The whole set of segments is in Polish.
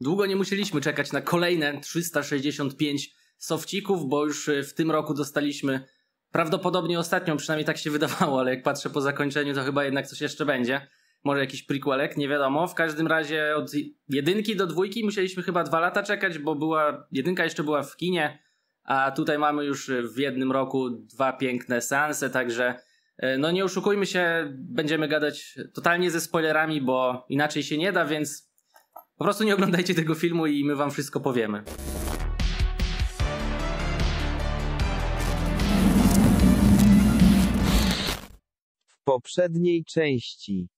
Długo nie musieliśmy czekać na kolejne 365 sofcików, bo już e, w tym roku dostaliśmy prawdopodobnie ostatnią, przynajmniej tak się wydawało, ale jak patrzę po zakończeniu, to chyba jednak coś jeszcze będzie. Może jakiś prequelek, nie wiadomo. W każdym razie od jedynki do dwójki musieliśmy chyba dwa lata czekać, bo była jedynka jeszcze była w kinie, a tutaj mamy już e, w jednym roku dwa piękne seanse, także e, no nie oszukujmy się, będziemy gadać totalnie ze spoilerami, bo inaczej się nie da, więc po prostu nie oglądajcie tego filmu i my wam wszystko powiemy. W poprzedniej części.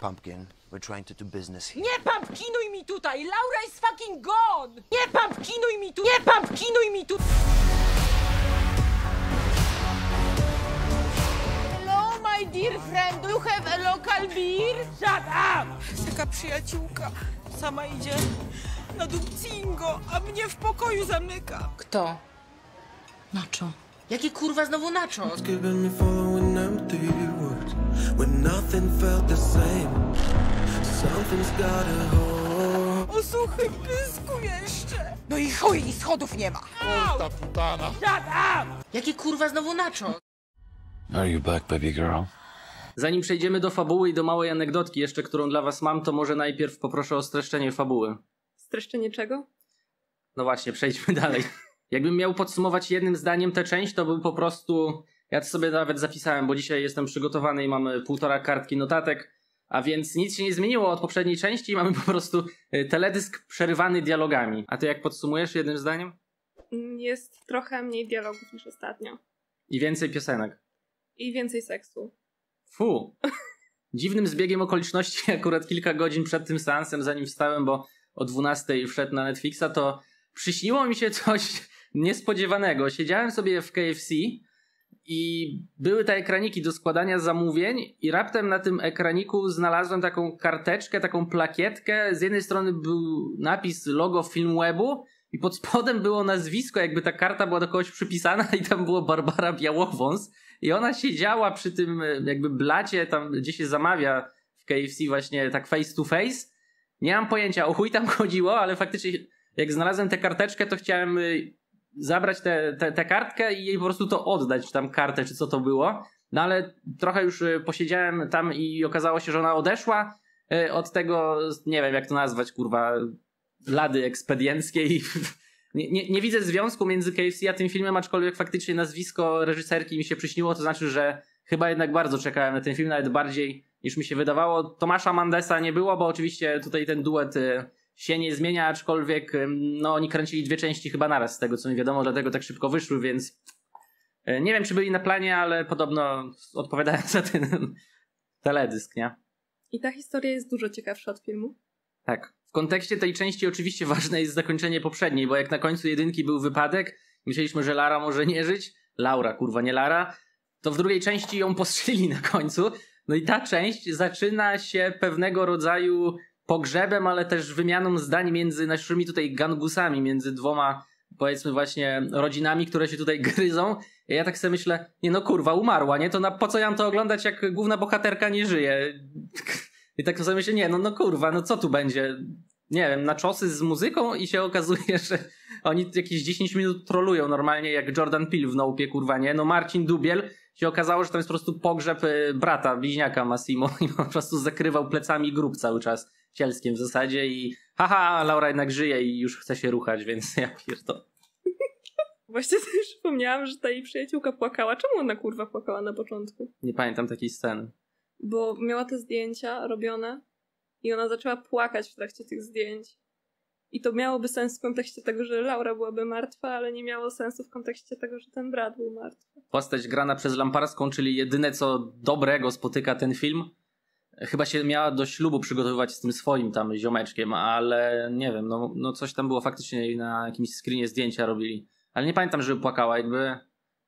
Pumpkin, we're trying to do business Nie pumpkinuj mi tutaj! Laura is fucking gone! Nie pumpkinuj mi tu! Nie pumpkinuj mi tu! my dear friend, do you have a local beer? Shut up! Taka przyjaciółka sama idzie na dupcingo, a mnie w pokoju zamyka. Kto? Nacho. Jaki kurwa znowu nacho? O suchym pysku jeszcze. No i chuj, i schodów nie ma. Kurta putana. Shut up! Jaki kurwa znowu nacho? Are you back, baby girl? Zanim przejdziemy do fabuły i do małej anegdotki jeszcze, którą dla was mam, to może najpierw poproszę o streszczenie fabuły. Streszczenie czego? No właśnie, przejdźmy dalej. Jakbym miał podsumować jednym zdaniem tę część, to był po prostu... Ja to sobie nawet zapisałem, bo dzisiaj jestem przygotowany i mamy półtora kartki notatek, a więc nic się nie zmieniło od poprzedniej części i mamy po prostu e, teledysk przerywany dialogami. A ty jak podsumujesz jednym zdaniem? Mm, jest trochę mniej dialogów niż ostatnio. I więcej piosenek. I więcej seksu. Fu. Dziwnym zbiegiem okoliczności, akurat kilka godzin przed tym seansem, zanim wstałem, bo o 12 wszedł na Netflixa, to przyśniło mi się coś niespodziewanego. Siedziałem sobie w KFC i były te ekraniki do składania zamówień i raptem na tym ekraniku znalazłem taką karteczkę, taką plakietkę. Z jednej strony był napis logo Filmwebu, i pod spodem było nazwisko, jakby ta karta była do kogoś przypisana i tam było Barbara Białowąs i ona siedziała przy tym e, jakby blacie tam, gdzie się zamawia w KFC właśnie tak face to face. Nie mam pojęcia o chuj tam chodziło, ale faktycznie jak znalazłem tę karteczkę, to chciałem e, zabrać tę kartkę i jej po prostu to oddać, czy tam kartę, czy co to było. No ale trochę już e, posiedziałem tam i okazało się, że ona odeszła od tego, nie wiem jak to nazwać, kurwa, lady ekspedienckiej. i nie, nie, nie, widzę związku między KFC a tym filmem, aczkolwiek faktycznie nazwisko reżyserki mi się przyśniło, to znaczy, że chyba jednak bardzo czekałem na ten film, nawet bardziej niż mi się wydawało. Tomasza Mandesa nie było, bo oczywiście tutaj ten duet y, się nie zmienia, aczkolwiek y, no oni kręcili dwie części chyba naraz z tego co mi wiadomo, dlatego tak szybko wyszły, więc y, nie wiem czy byli na planie, ale podobno odpowiadają za ten teledysk, nie? I ta historia jest dużo ciekawsza od filmu. Tak. W kontekście tej części oczywiście ważne jest zakończenie poprzedniej, bo jak na końcu jedynki był wypadek, myśleliśmy, że Lara może nie żyć, Laura kurwa nie Lara, to w drugiej części ją postrzeli na końcu. No i ta część zaczyna się pewnego rodzaju pogrzebem, ale też wymianą zdań między naszymi tutaj gangusami, między dwoma powiedzmy właśnie rodzinami, które się tutaj gryzą. I ja tak sobie myślę, nie no kurwa, umarła, nie? To na, po co ja mam to oglądać, jak główna bohaterka nie żyje? I tak sobie myślę, nie, no, no kurwa, no co tu będzie? Nie wiem, na czosy z muzyką i się okazuje, że oni jakieś 10 minut trolują normalnie jak Jordan Peele w Nołpie, kurwa, nie? No Marcin Dubiel się okazało, że tam jest po prostu pogrzeb y, brata, bliźniaka Massimo i po prostu zakrywał plecami grób cały czas, cielskiem w zasadzie i haha, Laura jednak żyje i już chce się ruchać, więc ja to Właśnie sobie przypomniałam, że ta jej przyjaciółka płakała. Czemu ona kurwa płakała na początku? Nie pamiętam takiej sceny bo miała te zdjęcia robione i ona zaczęła płakać w trakcie tych zdjęć. I to miałoby sens w kontekście tego, że Laura byłaby martwa, ale nie miało sensu w kontekście tego, że ten brat był martwy. Postać grana przez Lamparską, czyli jedyne co dobrego spotyka ten film. Chyba się miała do ślubu przygotowywać z tym swoim tam ziomeczkiem, ale nie wiem, no, no coś tam było faktycznie na jakimś screenie zdjęcia robili. Ale nie pamiętam, żeby płakała, jakby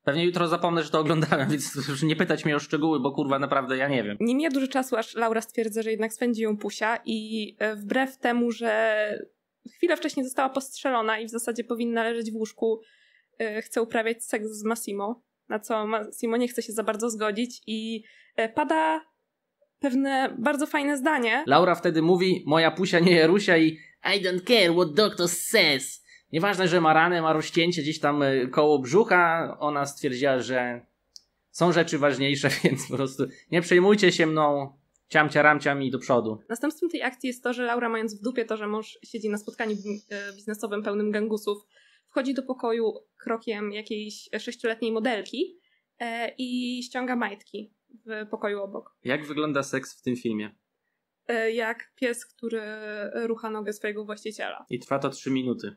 Pewnie jutro zapomnę, że to oglądałem, więc nie pytać mnie o szczegóły, bo kurwa naprawdę ja nie wiem. Nie mija dużo czasu, aż Laura stwierdza, że jednak spędzi ją Pusia i e, wbrew temu, że chwilę wcześniej została postrzelona i w zasadzie powinna leżeć w łóżku, e, chce uprawiać seks z Massimo, na co Massimo nie chce się za bardzo zgodzić i e, pada pewne bardzo fajne zdanie. Laura wtedy mówi, moja Pusia nie Jerusia i I don't care what doctor says. Nieważne, że ma ranę, ma rozcięcie gdzieś tam e, koło brzucha, ona stwierdziła, że są rzeczy ważniejsze, więc po prostu nie przejmujcie się mną, ciamcia, ramciam i do przodu. Następstwem tej akcji jest to, że Laura mając w dupie to, że mąż siedzi na spotkaniu e, biznesowym pełnym gangusów, wchodzi do pokoju krokiem jakiejś sześcioletniej modelki e, i ściąga majtki w pokoju obok. Jak wygląda seks w tym filmie? Jak pies, który rucha nogę swojego właściciela. I trwa to trzy minuty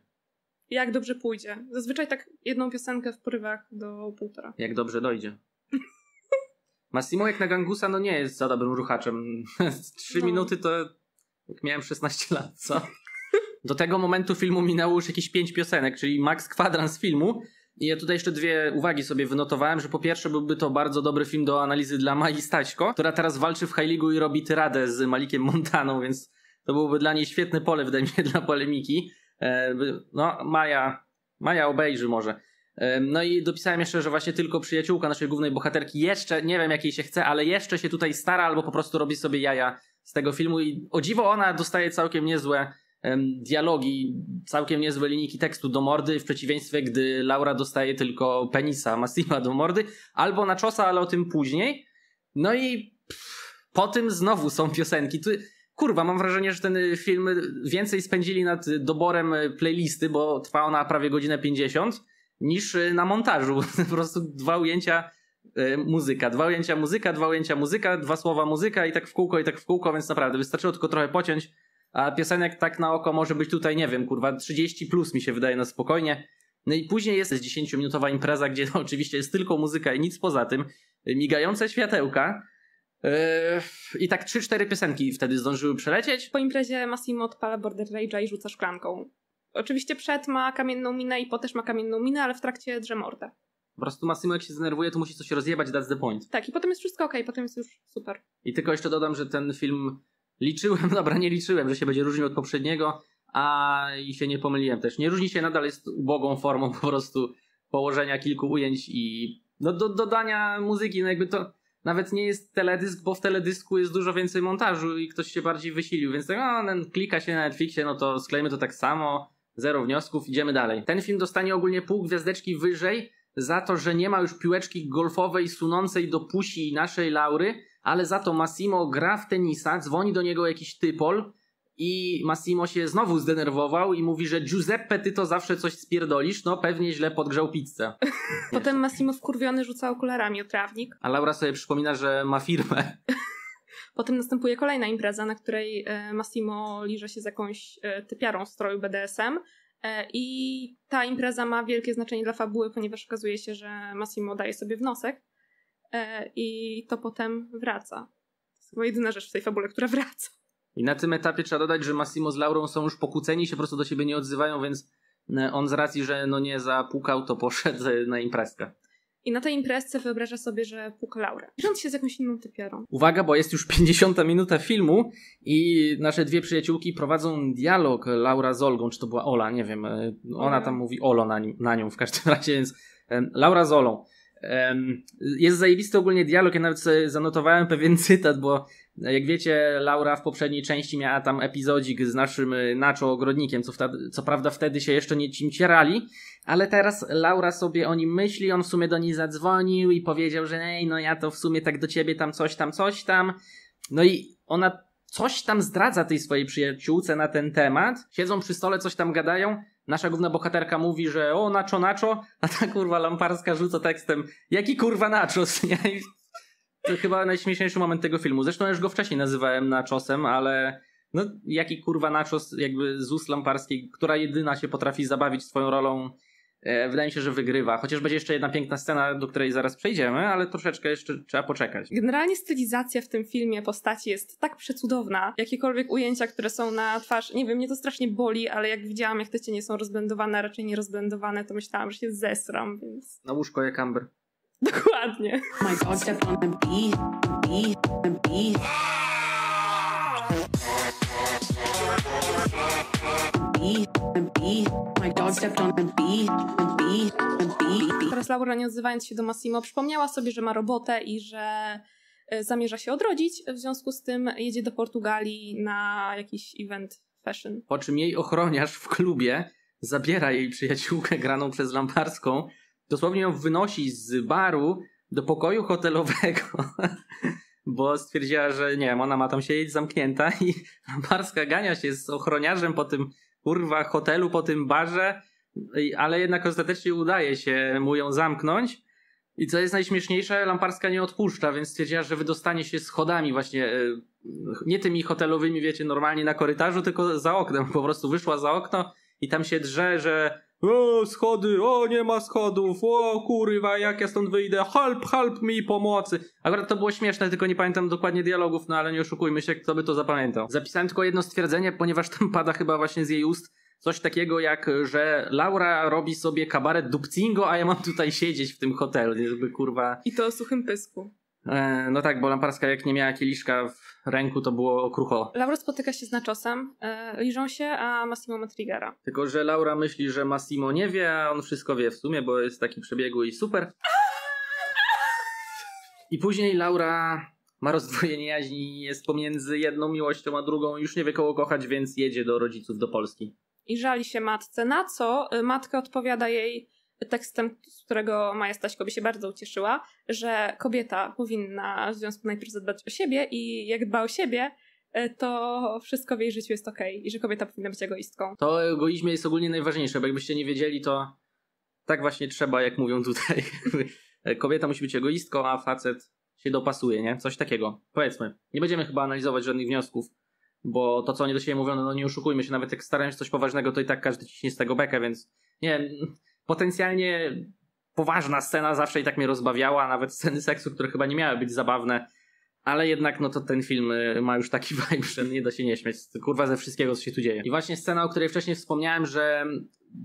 jak dobrze pójdzie. Zazwyczaj tak jedną piosenkę w porywach do półtora. Jak dobrze dojdzie. Massimo jak na Gangusa, no nie jest za dobrym ruchaczem. Trzy no. minuty to jak miałem 16 lat, co? Do tego momentu filmu minęło już jakieś pięć piosenek, czyli max kwadrans filmu. I ja tutaj jeszcze dwie uwagi sobie wynotowałem, że po pierwsze byłby to bardzo dobry film do analizy dla Mai Staśko, która teraz walczy w High League i robi tyradę z Malikiem Montaną, więc to byłoby dla niej świetne pole, wydaje mi się, dla polemiki. E, no, Maja, Maja obejrzy może. E, no i dopisałem jeszcze, że właśnie tylko przyjaciółka naszej głównej bohaterki jeszcze, nie wiem jakiej się chce, ale jeszcze się tutaj stara albo po prostu robi sobie jaja z tego filmu i o dziwo ona dostaje całkiem niezłe dialogi, całkiem niezłe linijki tekstu do mordy, w przeciwieństwie gdy Laura dostaje tylko penisa Massima do mordy, albo na czosa, ale o tym później. No i pff, po tym znowu są piosenki. Tu kurwa, mam wrażenie, że ten y, film więcej spędzili nad doborem y, playlisty, bo trwa ona prawie godzinę 50, niż y, na montażu. Po prostu dwa ujęcia muzyka, dwa ujęcia muzyka, dwa ujęcia muzyka, dwa słowa muzyka i tak w kółko, i tak w kółko, więc naprawdę wystarczyło tylko trochę pociąć. A piosenek tak na oko może być tutaj, nie wiem, kurwa, 30 plus mi się wydaje na spokojnie. No i później jest 10-minutowa impreza, gdzie oczywiście jest tylko muzyka i nic poza tym. Migające światełka, Yy, I tak 3-4 piosenki wtedy zdążyły przelecieć. Po imprezie Massimo odpala Border Rage'a i rzuca szklanką. Oczywiście przed ma kamienną minę i po też ma kamienną minę, ale w trakcie drzemorta. Po prostu Massimo jak się zdenerwuje, to musi coś rozjebać, that's the point. Tak, i potem jest wszystko ok, potem jest już super. I tylko jeszcze dodam, że ten film liczyłem, dobra, nie liczyłem, że się będzie różnił od poprzedniego, a i się nie pomyliłem też. Nie różni się, nadal jest ubogą formą po prostu położenia kilku ujęć i no, do, dodania muzyki, no jakby to nawet nie jest teledysk, bo w teledysku jest dużo więcej montażu i ktoś się bardziej wysilił, więc tak, no, klika się na Netflixie, no to sklejmy to tak samo, zero wniosków, idziemy dalej. Ten film dostanie ogólnie pół gwiazdeczki wyżej za to, że nie ma już piłeczki golfowej sunącej do pusi naszej Laury, ale za to Massimo gra w tenisa, dzwoni do niego jakiś typol, i Massimo się znowu zdenerwował i mówi, że Giuseppe, ty to zawsze coś spierdolisz, no pewnie źle podgrzał pizzę. Potem Massimo skurwiony rzuca okularami o trawnik. A Laura sobie przypomina, że ma firmę. Potem następuje kolejna impreza, na której e, Massimo liże się z jakąś e, typiarą w stroju BDSM. E, I ta impreza ma wielkie znaczenie dla fabuły, ponieważ okazuje się, że Massimo daje sobie wnosek i to potem wraca. To jest chyba jedyna rzecz w tej fabule, która wraca. I na tym etapie trzeba dodać, że Massimo z Laurą są już pokłóceni, się po prostu do siebie nie odzywają, więc e, on z racji, że no nie zapukał, to poszedł na imprezkę. I na tej imprezce wyobraża sobie, że puka Laurę. Rząd się z jakąś inną typiarą. Uwaga, bo jest już 50 minuta filmu i nasze dwie przyjaciółki prowadzą dialog Laura z Olgą, czy to była Ola, nie wiem. E, ona tam mówi Olo na, ni- na nią w każdym razie, więc Laura z Olą. Jest zajebisty ogólnie dialog, ja nawet sobie zanotowałem pewien cytat, bo e, jak wiecie, Laura w poprzedniej części miała tam epizodzik z naszym e, Nacho Ogrodnikiem, co, co prawda wtedy się jeszcze nie cimcierali, ale teraz Laura sobie o nim myśli, on w sumie do niej zadzwonił i powiedział, że ej, no ja to w sumie tak do ciebie tam coś tam, coś tam. No i ona coś tam zdradza tej swojej przyjaciółce na ten temat, siedzą przy stole, coś tam gadają, Nasza główna bohaterka mówi, że o, nacho, nacho, a ta kurwa lamparska rzuca tekstem, jaki kurwa naczos, nie? To chyba najśmieszniejszy moment tego filmu. Zresztą już go wcześniej nazywałem naczosem, ale no jaki kurwa naczos, jakby z ust lamparskiej, która jedyna się potrafi zabawić swoją rolą E, wydaje mi się, że wygrywa. Chociaż będzie jeszcze jedna piękna scena, do której zaraz przejdziemy, ale troszeczkę jeszcze trzeba poczekać. Generalnie stylizacja w tym filmie postaci jest tak przecudowna. Jakiekolwiek ujęcia, które są na twarz, nie wiem, mnie to strasznie boli, ale jak widziałam, jak te cienie są rozblendowane, a raczej nie rozblendowane, to myślałam, że się zesram, więc... Na łóżko jak Amber. Dokładnie. Oh my God, Teraz Laura, nie odzywając się do Massimo, przypomniała sobie, że ma robotę i że e, zamierza się odrodzić, w związku z tym jedzie do Portugalii na jakiś event fashion. Po czym jej ochroniarz w klubie zabiera jej przyjaciółkę graną przez Lamparską, dosłownie ją wynosi z baru do pokoju hotelowego, bo stwierdziła, że nie wiem, ona ma tam siedzieć zamknięta i Lamparska gania się z ochroniarzem po tym kurwa hotelu po tym barze, ale jednak ostatecznie udaje się mu ją zamknąć. I co jest najśmieszniejsze, lamparska nie odpuszcza, więc stwierdziła, że wydostanie się schodami właśnie, e, nie tymi hotelowymi, wiecie, normalnie na korytarzu, tylko za oknem. Po prostu wyszła za okno i tam się drze, że o, schody, o, nie ma schodów, o, kurwa, jak ja stąd wyjdę, help, help mi, pomocy. Akurat to było śmieszne, tylko nie pamiętam dokładnie dialogów, no ale nie oszukujmy się, kto by to zapamiętał. Zapisałem tylko jedno stwierdzenie, ponieważ tam pada chyba właśnie z jej ust coś takiego jak, że Laura robi sobie kabaret dupcingo, a ja mam tutaj siedzieć w tym hotelu, żeby kurwa... I to o suchym pysku. E, no tak, bo Lamparska jak nie miała kieliszka w ręku to było okrucho. Laura spotyka się z Naczosem, yy, liżą się, a Massimo ma triggera. Tylko, że Laura myśli, że Massimo nie wie, a on wszystko wie w sumie, bo jest taki przebiegły i super. I później Laura ma rozdwojenie jaźni, jest pomiędzy jedną miłością a drugą, już nie wie kogo kochać, więc jedzie do rodziców do Polski. I żali się matce, na co e, matka odpowiada jej, tekstem, z którego Maja Staśko by się bardzo ucieszyła, że kobieta powinna w związku najpierw zadbać o siebie i jak dba o siebie, e, to wszystko w jej życiu jest okej okay, i że kobieta powinna być egoistką. To o egoizmie jest ogólnie najważniejsze, bo jakbyście nie wiedzieli, to tak właśnie trzeba, jak mówią tutaj. kobieta musi być egoistką, a facet się dopasuje, nie? Coś takiego. Powiedzmy. Nie będziemy chyba analizować żadnych wniosków, bo to, co oni do siebie mówią, no, no nie oszukujmy się, nawet jak starają się coś poważnego, to i tak każdy ciśnie z tego bekę, więc nie, potencjalnie poważna scena zawsze i tak mnie rozbawiała, nawet sceny seksu, które chyba nie miały być zabawne, ale jednak no to ten film y, ma już taki vibe, że nie da się nie śmiać, kurwa ze wszystkiego, co się tu dzieje. I właśnie scena, o której wcześniej wspomniałem, że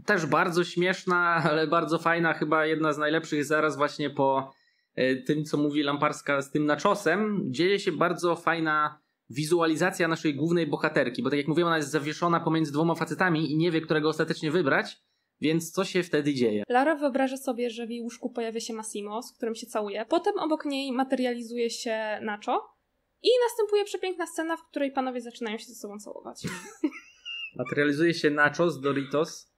też bardzo śmieszna, ale bardzo fajna, chyba jedna z najlepszych zaraz właśnie po y, tym, co mówi Lamparska z tym naczosem, dzieje się bardzo fajna wizualizacja naszej głównej bohaterki, bo tak jak mówiłem, ona jest zawieszona pomiędzy dwoma facetami i nie wie, którego ostatecznie wybrać, więc co się wtedy dzieje? Lara wyobraża sobie, że w jej łóżku pojawia się Massimo, z którym się całuje. Potem obok niej materializuje się Nacho i następuje przepiękna scena, w której panowie zaczynają się ze sobą całować. Materializuje się Nacho z Doritos.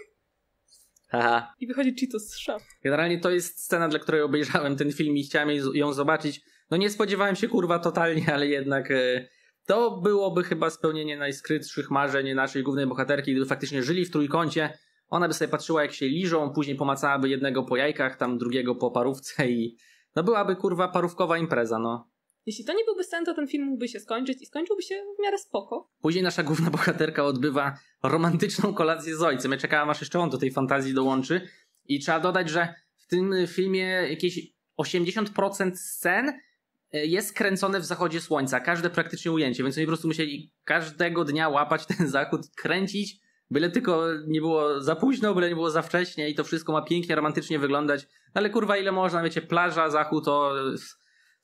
Haha. I wychodzi Cheetos z szaf. Generalnie to jest scena, dla której obejrzałem ten film i chciałem ją zobaczyć. No nie spodziewałem się kurwa totalnie, ale jednak... Yy to byłoby chyba spełnienie najskrytszych marzeń naszej głównej bohaterki, gdyby faktycznie żyli w trójkącie. Ona by sobie patrzyła, jak się liżą, później pomacałaby jednego po jajkach, tam drugiego po parówce i no byłaby kurwa parówkowa impreza, no. Jeśli to nie byłby sen, to ten film mógłby się skończyć i skończyłby się w miarę spoko. Później nasza główna bohaterka odbywa romantyczną kolację z ojcem. Ja czekałam aż jeszcze on do tej fantazji dołączy. I trzeba dodać, że w tym filmie jakieś 80% scen E, jest kręcone w zachodzie słońca, każde praktycznie ujęcie, więc oni po prostu musieli każdego dnia łapać ten zachód, kręcić, byle tylko nie było za późno, byle nie było za wcześnie i to wszystko ma pięknie, romantycznie wyglądać, ale kurwa ile można, wiecie, plaża, zachód, to,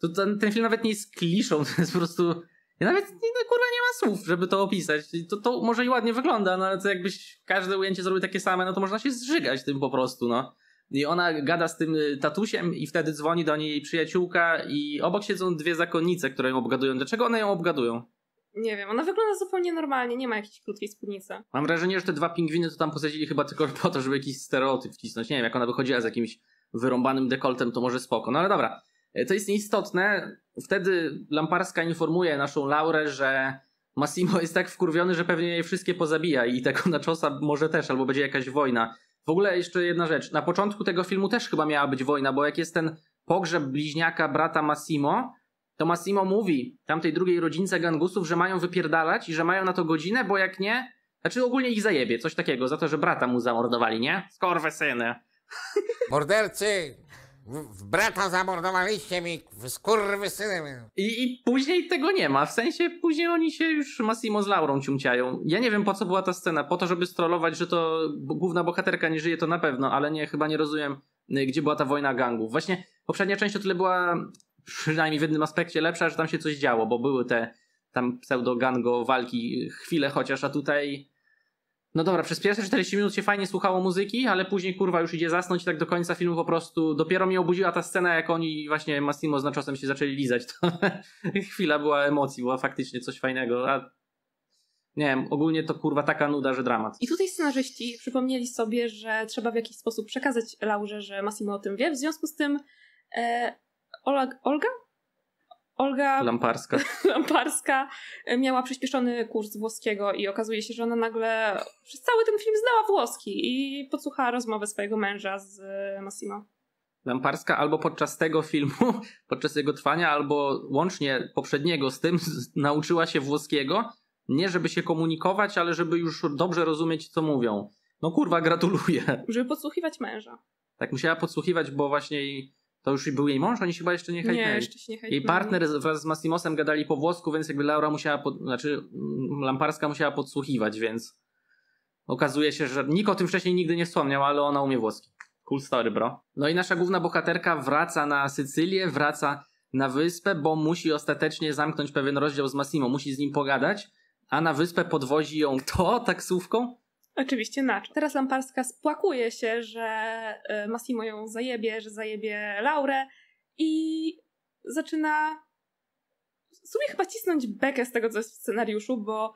to ten, ten, film nawet nie jest kliszą, to jest po prostu... Ja nawet no, kurwa nie ma słów, żeby to opisać. To, to może i ładnie wygląda, no ale to jakbyś każde ujęcie zrobił takie same, no to można się zżygać tym po prostu, no. I ona gada z tym y, tatusiem i wtedy dzwoni do niej przyjaciółka i obok siedzą dwie zakonnice, które ją obgadują. Dlaczego one ją obgadują? Nie wiem, ona wygląda zupełnie normalnie, nie ma jakiejś krótkiej spódnicy. Mam wrażenie, że te dwa pingwiny to tam posadzili chyba tylko po to, żeby jakiś stereotyp wcisnąć. Nie wiem, jak ona wychodziła z jakimś wyrąbanym dekoltem, to może spoko. No ale dobra, e, to jest nieistotne. Wtedy Lamparska informuje naszą Laurę, że Massimo jest tak wkurwiony, że pewnie jej wszystkie pozabija i tego na czosa może też, albo będzie jakaś wojna. W ogóle jeszcze jedna rzecz. Na początku tego filmu też chyba miała być wojna, bo jak jest ten pogrzeb bliźniaka brata Massimo, to Massimo mówi tamtej drugiej rodzince gangusów, że mają wypierdalać i że mają na to godzinę, bo jak nie, znaczy ogólnie ich zajebie, coś takiego, za to, że brata mu zamordowali, nie? Skorwe syny. Mordercy! w brata zamordowaliście mi, skurwy synem. I, I później tego nie ma. W sensie później oni się już Massimo z Laurą ciumciają. Ja nie wiem po co była ta scena. Po to, żeby strollować, że to główna bohaterka nie żyje, to na pewno, ale nie, chyba nie rozumiem, y, gdzie była ta wojna gangów. Właśnie poprzednia część o tyle była przynajmniej w jednym aspekcie lepsza, że tam się coś działo, bo były te tam pseudo-gango walki y, chwile chociaż, a tutaj no dobra, przez pierwsze 40 minut się fajnie słuchało muzyki, ale później kurwa już idzie zasnąć i tak do końca filmu po prostu dopiero mnie obudziła ta scena, jak oni właśnie Massimo z Naczosem się zaczęli lizać. To chwila była emocji, była faktycznie coś fajnego, a nie wiem, ogólnie to kurwa taka nuda, że dramat. I tutaj scenarzyści przypomnieli sobie, że trzeba w jakiś sposób przekazać Laurze, że Massimo o tym wie, w związku z tym e, Olga Olga Lamparska. Lamparska e, miała przyspieszony kurs włoskiego i okazuje się, że ona nagle przez cały ten film znała włoski i podsłuchała rozmowę swojego męża z e, Massimo. Lamparska albo podczas tego filmu, podczas jego trwania, albo łącznie poprzedniego z tym nauczyła się włoskiego, nie żeby się komunikować, ale żeby już dobrze rozumieć, co mówią. No kurwa, gratuluję. Żeby podsłuchiwać męża. Tak, musiała podsłuchiwać, bo właśnie to już był jej mąż? Oni się chyba jeszcze nie hejtnęli. Nie, jeszcze się nie hejtnęli. Jej partner wraz z Massimosem gadali po włosku, więc jakby Laura musiała, pod, znaczy mm, Lamparska musiała podsłuchiwać, więc okazuje się, że nikt o tym wcześniej nigdy nie wspomniał, ale ona umie włoski. Cool story, bro. No i nasza główna bohaterka wraca na Sycylię, wraca na wyspę, bo musi ostatecznie zamknąć pewien rozdział z Massimo, musi z nim pogadać, a na wyspę podwozi ją to taksówką? Oczywiście Nacho. Teraz Lamparska spłakuje się, że e, Massimo ją zajebie, że zajebie Laurę i zaczyna w sumie chyba cisnąć bekę z tego, co jest w scenariuszu, bo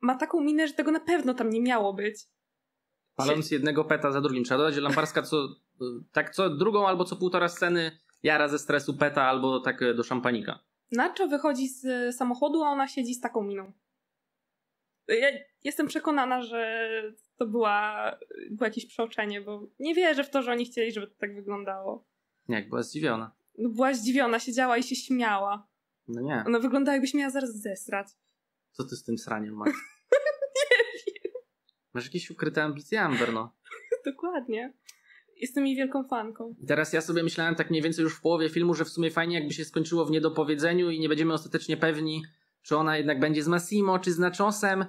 ma taką minę, że tego na pewno tam nie miało być. Paląc jednego peta za drugim. Trzeba dodać, że Lamparska co, e, tak co drugą albo co półtora sceny jara ze stresu peta albo tak e, do szampanika. Nacho wychodzi z samochodu, a ona siedzi z taką miną ja jestem przekonana, że to była, było jakieś przeoczenie, bo nie wierzę w to, że oni chcieli, żeby to tak wyglądało. Jak była zdziwiona. No, była zdziwiona, siedziała i się śmiała. No nie. Ona wyglądała jakbyś miała zaraz zesrać. Co ty z tym sraniem masz? nie wiem. Masz jakieś ukryte ambicje, Amber, no. Dokładnie. Jestem jej wielką fanką. teraz ja sobie myślałem tak mniej więcej już w połowie filmu, że w sumie fajnie jakby się skończyło w niedopowiedzeniu i nie będziemy ostatecznie pewni, czy ona jednak będzie z Massimo, czy z Nachosem.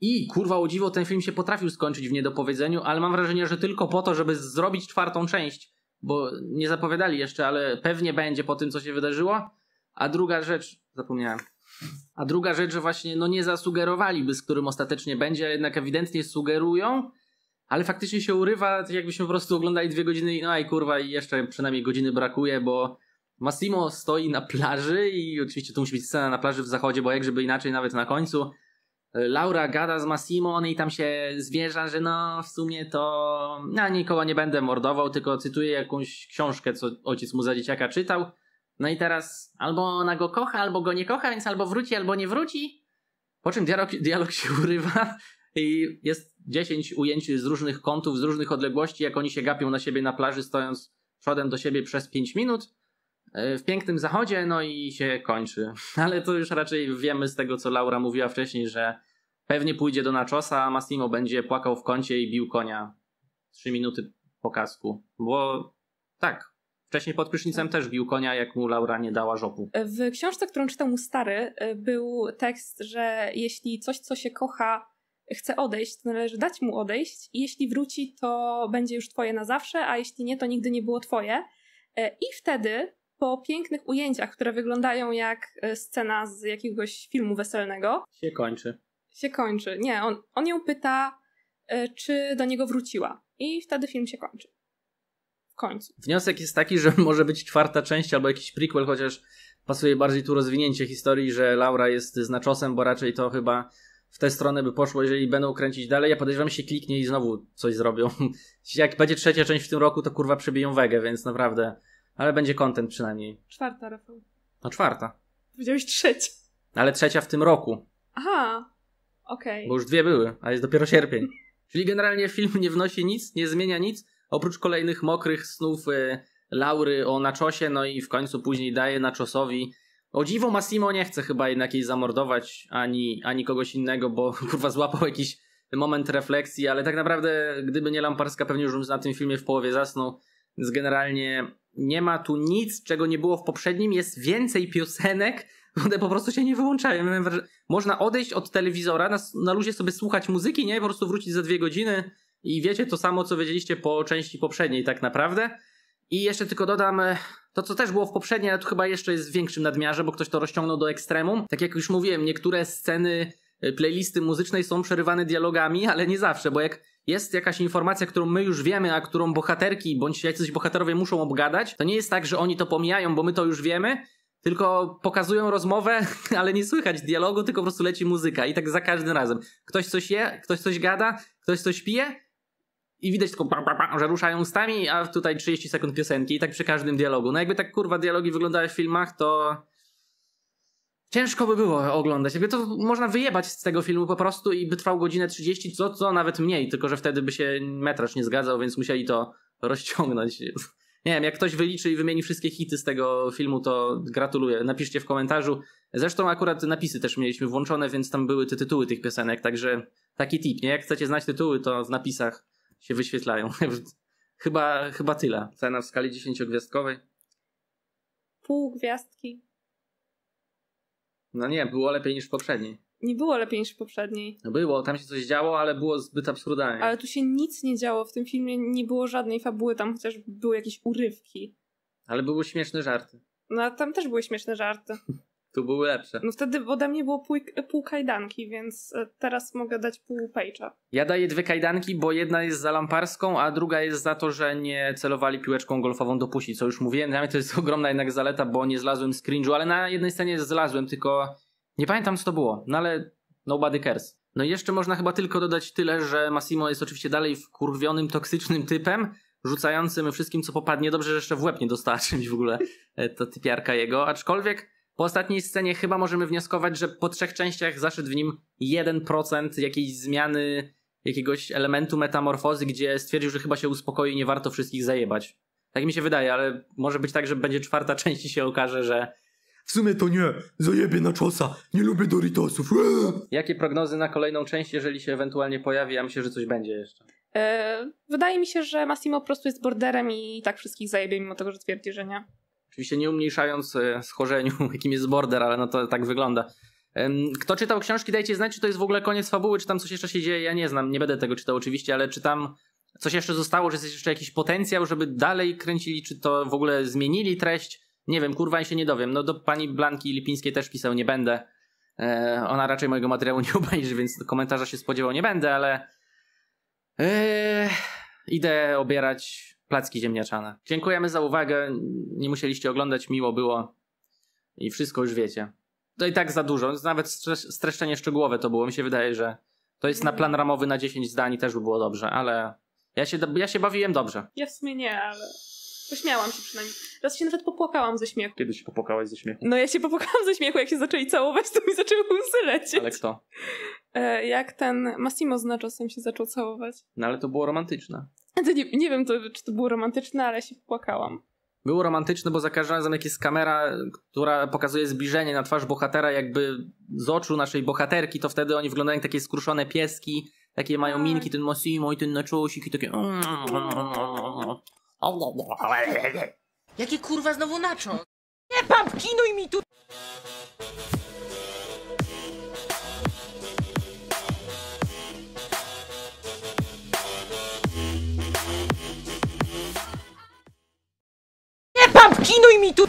I kurwa o dziwo, ten film się potrafił skończyć w niedopowiedzeniu, ale mam wrażenie, że tylko po to, żeby zrobić czwartą część, bo nie zapowiadali jeszcze, ale pewnie będzie po tym, co się wydarzyło. A druga rzecz, zapomniałem. A druga rzecz, że właśnie no nie zasugerowaliby, z którym ostatecznie będzie, ale jednak ewidentnie sugerują, ale faktycznie się urywa, tak jakbyśmy po prostu oglądali dwie godziny i no i kurwa, i jeszcze przynajmniej godziny brakuje, bo Massimo stoi na plaży i oczywiście to musi być scena na plaży w zachodzie, bo jak żeby inaczej nawet na końcu. Laura gada z Massimo, on i tam się zwierza, że no w sumie to na no, nikogo nie będę mordował, tylko cytuję jakąś książkę, co ojciec mu za dzieciaka czytał. No i teraz albo ona go kocha, albo go nie kocha, więc albo wróci, albo nie wróci. Po czym dialog, dialog się urywa i jest 10 ujęć z różnych kątów, z różnych odległości, jak oni się gapią na siebie na plaży, stojąc przodem do siebie przez 5 minut. E, w pięknym zachodzie, no i się kończy. Ale to już raczej wiemy z tego, co Laura mówiła wcześniej, że pewnie pójdzie do Naczosa, a Massimo będzie płakał w kącie i bił konia trzy minuty po kasku. Bo tak, Wcześniej pod prysznicem też bił konia, jak mu Laura nie dała żopu. W książce, którą czytał mu stary, e, był tekst, że jeśli coś, co się kocha, chce odejść, to należy dać mu odejść i jeśli wróci, to będzie już twoje na zawsze, a jeśli nie, to nigdy nie było twoje. E, I wtedy po pięknych ujęciach, które wyglądają jak e, scena z jakiegoś filmu weselnego. Się kończy. Się kończy. Nie, on, on ją pyta, e, czy do niego wróciła. I wtedy film się kończy. W końcu. Wniosek jest taki, że może być czwarta część albo jakiś prequel, chociaż pasuje bardziej tu rozwinięcie historii, że Laura jest znaczosem, bo raczej to chyba w tę stronę by poszło, jeżeli będą kręcić dalej. Ja podejrzewam, się kliknie i znowu coś zrobią. Jak będzie trzecia część w tym roku, to kurwa przebiją wege, więc naprawdę ale będzie kontent przynajmniej. Czwarta, Rafał. No czwarta. Widziałeś trzecia. Ale trzecia w tym roku. Aha, okej. Okay. Bo już dwie były, a jest dopiero sierpień. Czyli generalnie film nie wnosi nic, nie zmienia nic, oprócz kolejnych mokrych snów y, Laury o naczosie, no i w końcu później daje naczosowi. O dziwo Massimo nie chce chyba jednak jej zamordować, ani, ani kogoś innego, bo kurwa złapał jakiś moment refleksji, ale tak naprawdę gdyby nie Lamparska pewnie już bym na tym filmie w połowie zasnął. Więc generalnie nie ma tu nic, czego nie było w poprzednim. Jest więcej piosenek, one po prostu się nie wyłączają. Można odejść od telewizora, na, na luzie sobie słuchać muzyki, nie? Po prostu wrócić za dwie godziny i wiecie to samo, co wiedzieliście po części poprzedniej tak naprawdę. I jeszcze tylko dodam e, to, co też było w poprzedniej, ale tu chyba jeszcze jest w większym nadmiarze, bo ktoś to rozciągnął do ekstremum. Tak jak już mówiłem, niektóre sceny E, playlisty muzycznej są przerywane dialogami, ale nie zawsze, bo jak jest jakaś informacja, którą my już wiemy, a którą bohaterki bądź jacyś bohaterowie muszą obgadać, to nie jest tak, że oni to pomijają, bo my to już wiemy, tylko pokazują rozmowę, ale nie słychać dialogu, tylko po prostu leci muzyka i tak za każdym razem. Ktoś coś je, ktoś coś gada, ktoś coś pije i widać tylko, pa, pa, pa, że ruszają ustami, a tutaj 30 sekund piosenki i tak przy każdym dialogu. No jakby tak kurwa dialogi wyglądały w filmach, to Ciężko by było oglądać. Jakby to można wyjebać z tego filmu po prostu i by trwał godzinę 30, co, co nawet mniej, tylko że wtedy by się metraż nie zgadzał, więc musieli to rozciągnąć. Nie wiem, jak ktoś wyliczy i wymieni wszystkie hity z tego filmu, to gratuluję. Napiszcie w komentarzu. Zresztą akurat napisy też mieliśmy włączone, więc tam były te tytuły tych piosenek, także taki tip, nie? Jak chcecie znać tytuły, to w napisach się wyświetlają. chyba, chyba tyle. Cena w skali dziesięciogwiazdkowej. Pół gwiazdki. No nie, było lepiej niż w poprzedniej. Nie było lepiej niż w poprzedniej. No było, tam się coś działo, ale było zbyt absurdalnie. Ale tu się nic nie działo, w tym filmie nie było żadnej fabuły, tam chociaż były jakieś urywki. Ale były śmieszne żarty. No tam też były śmieszne żarty. Tu były lepsze. No wtedy ode mnie było pół, pół kajdanki, więc e, teraz mogę dać pół pejcza. Ja daję dwie kajdanki, bo jedna jest za lamparską, a druga jest za to, że nie celowali piłeczką golfową do pusi, co już mówiłem. Dla mnie to jest ogromna jednak zaleta, bo nie zlazłem z cringe'u, ale na jednej scenie zlazłem, tylko nie pamiętam co to było, no ale nobody cares. No i jeszcze można chyba tylko dodać tyle, że Massimo jest oczywiście dalej wkurwionym, toksycznym typem, rzucającym wszystkim co popadnie. Dobrze, że jeszcze w łeb nie dostała czymś w ogóle e, ta typiarka jego, aczkolwiek po ostatniej scenie chyba możemy wnioskować, że po trzech częściach zaszedł w nim 1% jakiejś zmiany, jakiegoś elementu metamorfozy, gdzie stwierdził, że chyba się uspokoi, i nie warto wszystkich zajebać. Tak mi się wydaje, ale może być tak, że będzie czwarta część i się okaże, że w sumie to nie, zajebie na czosa, nie lubię Doritosów. Eee. Jakie prognozy na kolejną część, jeżeli się ewentualnie pojawi? a myślę, że coś będzie jeszcze. Eee, wydaje mi się, że Massimo po prostu jest borderem i tak wszystkich zajebie, mimo tego, że twierdzi, że nie. Oczywiście nie umniejszając e, schorzeniu, jakim jest border, ale no to tak wygląda. Kto czytał książki, dajcie znać, czy to jest w ogóle koniec fabuły, czy tam coś jeszcze się dzieje. Ja nie znam, nie będę tego czytał oczywiście, ale czy tam coś jeszcze zostało, że jest jeszcze jakiś potencjał, żeby dalej kręcili, czy to w ogóle zmienili treść. Nie wiem, kurwa, ja się nie dowiem. No do pani Blanki Lipińskiej też pisał, nie będę. E, ona raczej mojego materiału nie obejrzy, więc komentarza się spodziewał, nie będę, ale e, idę obierać placki ziemniaczane. Dziękujemy za uwagę. Nie musieliście oglądać, miło było. I wszystko już wiecie. To no i tak za dużo. Nawet streszczenie szczegółowe to było. Mi się wydaje, że to jest na plan ramowy na 10 zdań też by było dobrze, ale ja się, ja się bawiłem dobrze. Ja w sumie nie, ale pośmiałam się przynajmniej. Raz się nawet popłakałam ze śmiechu. Kiedy się popłakałaś ze śmiechu? No ja się popłakałam ze śmiechu, jak się zaczęli całować, to mi zaczęły łzy lecieć. Ale kto? E, jak ten Massimo z Naczosem się zaczął całować. No ale to było romantyczne. To nie, nie wiem, to, czy to było romantyczne, ale się płakałam. Było romantyczne, bo za każdym razem jak jest kamera, która pokazuje zbliżenie na twarz bohatera jakby z oczu naszej bohaterki, to wtedy oni wyglądają jak takie skruszone pieski, takie mają tak. minki, ten Mosimo i ten Naczusik i takie... Mm, mm, mm, Jakie kurwa znowu naczą? Nie papkinuj no mi tu! きの意味と